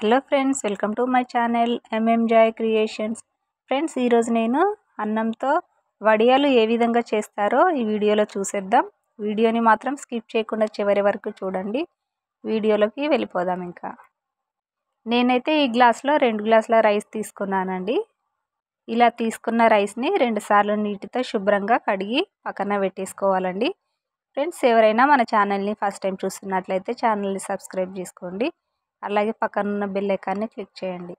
hello friends welcome to my channel MM joy creations friends ఈరోజు నేను అన్నంతో వడియాలు ఏ విధంగా చేస్తారో ఈ వీడియోలో చూసేద్దాం వీడియోని మాత్రం స్కిప్ చేయకుండా చివరి వరకు చూడండి వీడియోలోకి వెళ్ళిపోదాం ఇంకా నేనైతే ఈ గ్లాస్లో రెండు గ్లాసుల రైస్ తీసుకున్నానండి ఇలా తీసుకున్న రైస్ని రెండుసార్లు నీటితో శుభ్రంగా కడిగి పక్కన పెట్టేసుకోవాలండి ఫ్రెండ్స్ ఎవరైనా మన ఛానల్ని ఫస్ట్ టైం చూస్తున్నట్లయితే ఛానల్ని సబ్స్క్రైబ్ చేసుకోండి అలాగే పక్కనున్న బెల్ ఐకాన్ని క్లిక్ చేయండి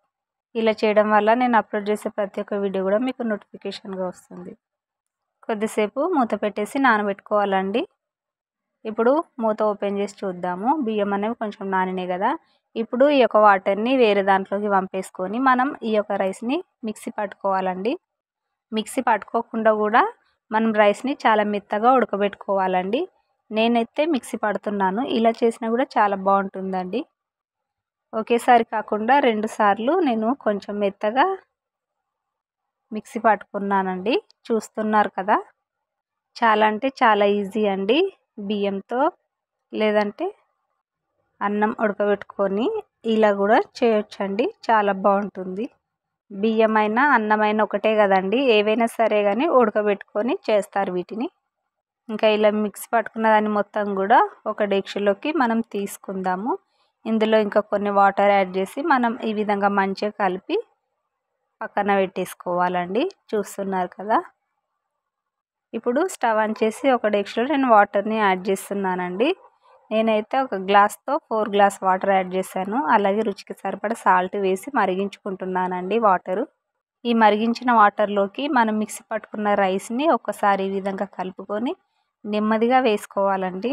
ఇలా చేయడం వల్ల నేను అప్లోడ్ చేసే ప్రతి ఒక్క వీడియో కూడా మీకు నోటిఫికేషన్గా వస్తుంది కొద్దిసేపు మూత పెట్టేసి నానబెట్టుకోవాలండి ఇప్పుడు మూత ఓపెన్ చేసి చూద్దాము బియ్యం అనేవి కొంచెం నానినాయి కదా ఇప్పుడు ఈ యొక్క వాటర్ని వేరే దాంట్లోకి పంపేసుకొని మనం ఈ యొక్క రైస్ని మిక్సీ పట్టుకోవాలండి మిక్సీ పట్టుకోకుండా కూడా మనం రైస్ని చాలా మెత్తగా ఉడకబెట్టుకోవాలండి నేనైతే మిక్సీ పడుతున్నాను ఇలా చేసినా కూడా చాలా బాగుంటుందండి ఒకేసారి కాకుండా రెండు సార్లు నేను కొంచెం మెత్తగా మిక్సీ పట్టుకున్నానండి చూస్తున్నారు కదా చాలా అంటే చాలా ఈజీ అండి బియ్యంతో లేదంటే అన్నం ఉడకబెట్టుకొని ఇలా కూడా చేయొచ్చండి చాలా బాగుంటుంది బియ్యమైన అన్నమైన ఒకటే కదండి ఏవైనా సరే కానీ ఉడకబెట్టుకొని చేస్తారు వీటిని ఇంకా ఇలా మిక్స్ పట్టుకున్న దాన్ని మొత్తం కూడా ఒక డెక్షలోకి మనం తీసుకుందాము ఇందులో ఇంకా కొన్ని వాటర్ యాడ్ చేసి మనం ఈ విధంగా మంచిగా కలిపి పక్కన పెట్టేసుకోవాలండి చూస్తున్నారు కదా ఇప్పుడు స్టవ్ ఆన్ చేసి ఒక డెక్స్లో నేను వాటర్ని యాడ్ చేస్తున్నానండి నేనైతే ఒక గ్లాస్తో ఫోర్ గ్లాస్ వాటర్ యాడ్ చేశాను అలాగే రుచికి సరిపడ సాల్ట్ వేసి మరిగించుకుంటున్నానండి వాటరు ఈ మరిగించిన వాటర్లోకి మనం మిక్సీ పట్టుకున్న రైస్ని ఒక్కసారి ఈ విధంగా కలుపుకొని నెమ్మదిగా వేసుకోవాలండి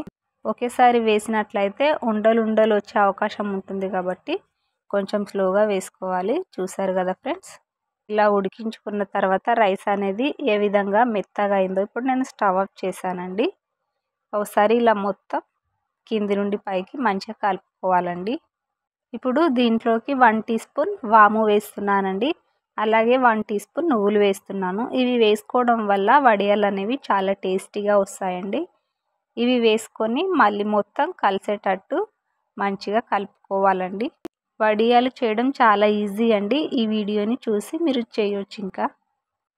ఒకేసారి వేసినట్లయితే ఉండలు ఉండలు వచ్చే అవకాశం ఉంటుంది కాబట్టి కొంచెం స్లోగా వేసుకోవాలి చూసారు కదా ఫ్రెండ్స్ ఇలా ఉడికించుకున్న తర్వాత రైస్ అనేది ఏ విధంగా మెత్తగా అయిందో ఇప్పుడు నేను స్టవ్ ఆఫ్ చేశానండి ఒకసారి ఇలా మొత్తం కింది నుండి పైకి మంచిగా కలుపుకోవాలండి ఇప్పుడు దీంట్లోకి వన్ టీ స్పూన్ వాము వేస్తున్నానండి అలాగే వన్ టీ స్పూన్ నువ్వులు వేస్తున్నాను ఇవి వేసుకోవడం వల్ల వడియాలు అనేవి చాలా టేస్టీగా వస్తాయండి ఇవి వేసుకొని మళ్ళీ మొత్తం కలిసేటట్టు మంచిగా కలుపుకోవాలండి వడియాలు చేయడం చాలా ఈజీ అండి ఈ వీడియోని చూసి మీరు చేయొచ్చు ఇంకా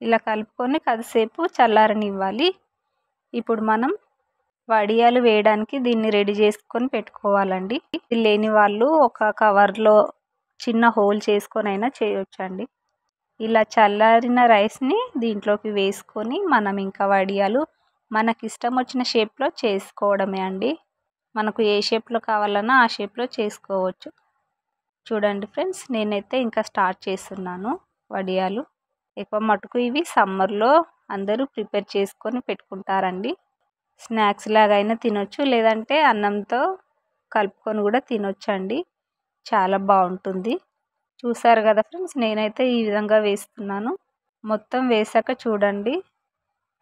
ఇలా కలుపుకొని కాసేపు చల్లారనివ్వాలి ఇప్పుడు మనం వడియాలు వేయడానికి దీన్ని రెడీ చేసుకొని పెట్టుకోవాలండి లేని వాళ్ళు ఒక కవర్లో చిన్న హోల్ చేసుకొని అయినా అండి ఇలా చల్లారిన రైస్ని దీంట్లోకి వేసుకొని మనం ఇంకా వడియాలు మనకి ఇష్టం వచ్చిన షేప్లో చేసుకోవడమే అండి మనకు ఏ షేప్లో కావాలన్నా ఆ షేప్లో చేసుకోవచ్చు చూడండి ఫ్రెండ్స్ నేనైతే ఇంకా స్టార్ట్ చేస్తున్నాను వడియాలు ఎక్కువ మటుకు ఇవి సమ్మర్లో అందరూ ప్రిపేర్ చేసుకొని పెట్టుకుంటారండి స్నాక్స్ లాగైనా తినొచ్చు లేదంటే అన్నంతో కలుపుకొని కూడా తినొచ్చండి చాలా బాగుంటుంది చూసారు కదా ఫ్రెండ్స్ నేనైతే ఈ విధంగా వేస్తున్నాను మొత్తం వేసాక చూడండి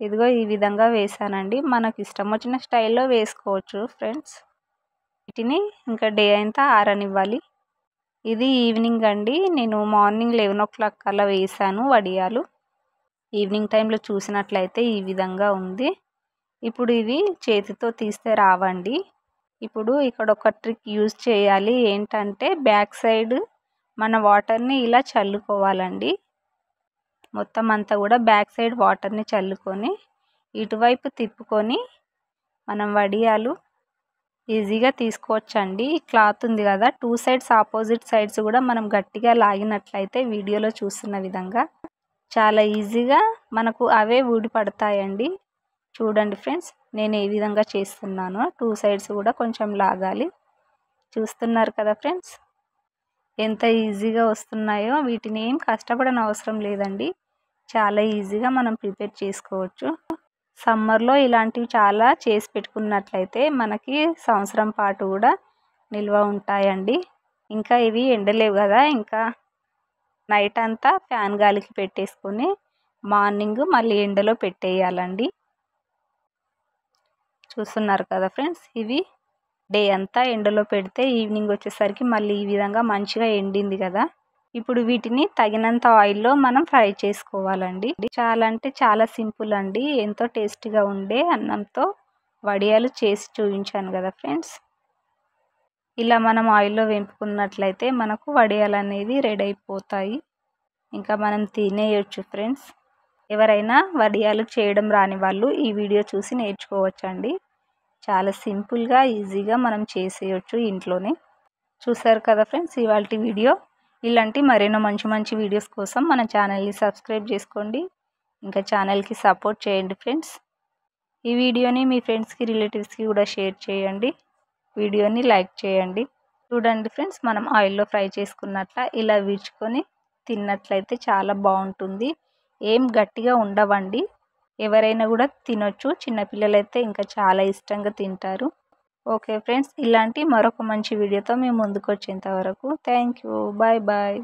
ఇదిగో ఈ విధంగా వేసానండి మనకు ఇష్టం వచ్చిన స్టైల్లో వేసుకోవచ్చు ఫ్రెండ్స్ వీటిని ఇంకా డే అంతా ఆరనివ్వాలి ఇది ఈవినింగ్ అండి నేను మార్నింగ్ లెవెన్ ఓ క్లాక్ అలా వేసాను వడియాలు ఈవినింగ్ టైంలో చూసినట్లయితే ఈ విధంగా ఉంది ఇప్పుడు ఇవి చేతితో తీస్తే రావండి ఇప్పుడు ఇక్కడ ఒక ట్రిక్ యూజ్ చేయాలి ఏంటంటే బ్యాక్ సైడ్ మన వాటర్ని ఇలా చల్లుకోవాలండి మొత్తం అంతా కూడా బ్యాక్ సైడ్ వాటర్ని చల్లుకొని ఇటువైపు తిప్పుకొని మనం వడియాలు ఈజీగా తీసుకోవచ్చండి క్లాత్ ఉంది కదా టూ సైడ్స్ ఆపోజిట్ సైడ్స్ కూడా మనం గట్టిగా లాగినట్లయితే వీడియోలో చూస్తున్న విధంగా చాలా ఈజీగా మనకు అవే ఊడి పడతాయండి చూడండి ఫ్రెండ్స్ నేను ఏ విధంగా చేస్తున్నానో టూ సైడ్స్ కూడా కొంచెం లాగాలి చూస్తున్నారు కదా ఫ్రెండ్స్ ఎంత ఈజీగా వస్తున్నాయో వీటిని ఏం కష్టపడనవసరం లేదండి చాలా ఈజీగా మనం ప్రిపేర్ చేసుకోవచ్చు సమ్మర్లో ఇలాంటివి చాలా చేసి పెట్టుకున్నట్లయితే మనకి సంవత్సరం పాటు కూడా నిల్వ ఉంటాయండి ఇంకా ఇవి ఎండలేవు కదా ఇంకా నైట్ అంతా ఫ్యాన్ గాలికి పెట్టేసుకొని మార్నింగ్ మళ్ళీ ఎండలో పెట్టేయాలండి చూస్తున్నారు కదా ఫ్రెండ్స్ ఇవి డే అంతా ఎండలో పెడితే ఈవినింగ్ వచ్చేసరికి మళ్ళీ ఈ విధంగా మంచిగా ఎండింది కదా ఇప్పుడు వీటిని తగినంత ఆయిల్లో మనం ఫ్రై చేసుకోవాలండి చాలా అంటే చాలా సింపుల్ అండి ఎంతో టేస్టీగా ఉండే అన్నంతో వడియాలు చేసి చూపించాను కదా ఫ్రెండ్స్ ఇలా మనం ఆయిల్లో వెంపుకున్నట్లయితే మనకు వడియాలు అనేవి రెడీ అయిపోతాయి ఇంకా మనం తినేయొచ్చు ఫ్రెండ్స్ ఎవరైనా వడియాలు చేయడం రాని వాళ్ళు ఈ వీడియో చూసి నేర్చుకోవచ్చండి చాలా సింపుల్గా ఈజీగా మనం చేసేయచ్చు ఇంట్లోనే చూసారు కదా ఫ్రెండ్స్ ఇవాళ వీడియో ఇలాంటి మరెన్నో మంచి మంచి వీడియోస్ కోసం మన ఛానల్ని సబ్స్క్రైబ్ చేసుకోండి ఇంకా ఛానల్కి సపోర్ట్ చేయండి ఫ్రెండ్స్ ఈ వీడియోని మీ ఫ్రెండ్స్కి రిలేటివ్స్కి కూడా షేర్ చేయండి వీడియోని లైక్ చేయండి చూడండి ఫ్రెండ్స్ మనం ఆయిల్లో ఫ్రై చేసుకున్నట్ల ఇలా విడుచుకొని తిన్నట్లయితే చాలా బాగుంటుంది ఏం గట్టిగా ఉండవండి ఎవరైనా కూడా తినొచ్చు చిన్నపిల్లలైతే ఇంకా చాలా ఇష్టంగా తింటారు ఓకే ఫ్రెండ్స్ ఇలాంటి మరొక మంచి వీడియోతో మేము ముందుకు వచ్చేంత వరకు థ్యాంక్ యూ బాయ్ బాయ్